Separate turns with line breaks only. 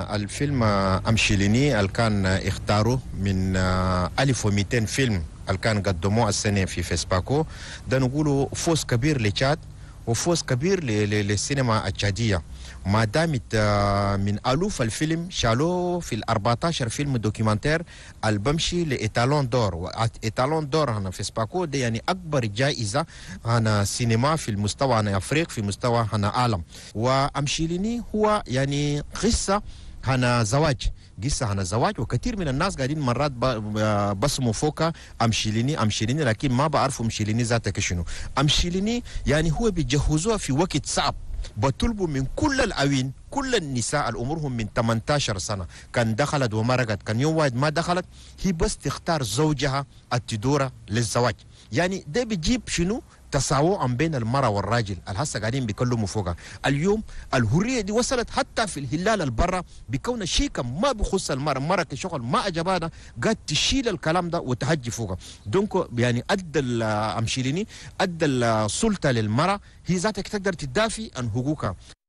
الفيلم أمشي ليني اللي كان اختاره من 1200 آه، فيلم اللي كان قدموه السنة في فيسباكو ده نقوله فوز كبير لتشاد وفوز كبير للسينما التشادية ما دامت آه، من ألوف الفيلم شالوه في ال 14 فيلم دوكيمنتير اللي بمشي دور إيطالون دور هنا في سباكو دي يعني أكبر جائزة هنا سينما في المستوى هنا أفريق في مستوى هنا عالم وأمشيليني هو يعني قصة عن زواج قصة عن زواج وكثير من الناس قاعدين مرات بس آه، فوق أمشيليني أمشيليني لكن ما بعرف أمشيليني ذاتك شنو أمشيليني يعني هو بيجهزوها في وقت صعب بطلبوا من كل الأوين كل النساء الأمورهم من 18 سنة كان دخلت ومرقت كان يوم واحد ما دخلت هي بس تختار زوجها التدورة للزواج يعني ده بيجيب شنو تساوؤا بين المراه والراجل الحصة قاعدين بيكلموا فوقها اليوم الهرية دي وصلت حتى في الهلال البرة بكون شيء ما بخص المراه المراه كشغل ما اجبانا قاعد تشيل الكلام ده وتهجي فوقها دونك يعني ادى امشيليني ادى السلطه للمراه هي ذاتك تقدر تدافي عن حقوقها